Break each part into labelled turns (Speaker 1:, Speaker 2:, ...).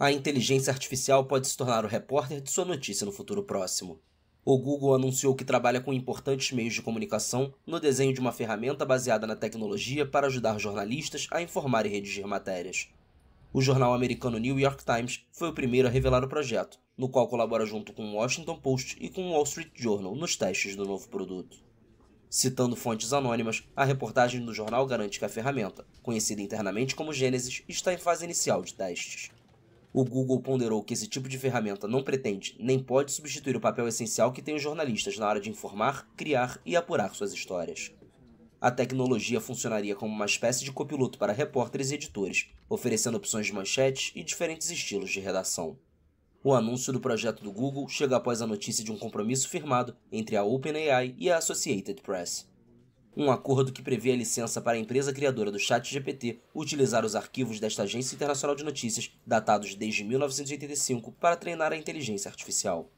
Speaker 1: a inteligência artificial pode se tornar o repórter de sua notícia no futuro próximo. O Google anunciou que trabalha com importantes meios de comunicação no desenho de uma ferramenta baseada na tecnologia para ajudar jornalistas a informar e redigir matérias. O jornal americano New York Times foi o primeiro a revelar o projeto, no qual colabora junto com o Washington Post e com o Wall Street Journal nos testes do novo produto. Citando fontes anônimas, a reportagem do jornal garante que a ferramenta, conhecida internamente como Gênesis, está em fase inicial de testes. O Google ponderou que esse tipo de ferramenta não pretende nem pode substituir o papel essencial que têm os jornalistas na hora de informar, criar e apurar suas histórias. A tecnologia funcionaria como uma espécie de copiloto para repórteres e editores, oferecendo opções de manchetes e diferentes estilos de redação. O anúncio do projeto do Google chega após a notícia de um compromisso firmado entre a OpenAI e a Associated Press um acordo que prevê a licença para a empresa criadora do ChatGPT utilizar os arquivos desta agência internacional de notícias, datados desde 1985, para treinar a inteligência artificial.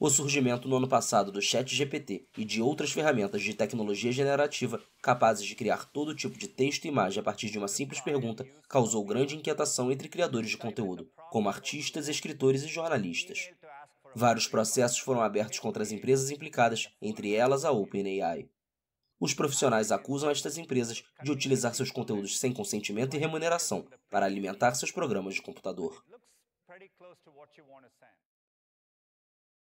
Speaker 1: O surgimento no ano passado do ChatGPT e de outras ferramentas de tecnologia generativa capazes de criar todo tipo de texto e imagem a partir de uma simples pergunta causou grande inquietação entre criadores de conteúdo, como artistas, escritores e jornalistas. Vários processos foram abertos contra as empresas implicadas, entre elas a OpenAI. Os profissionais acusam estas empresas de utilizar seus conteúdos sem consentimento e remuneração para alimentar seus programas de computador.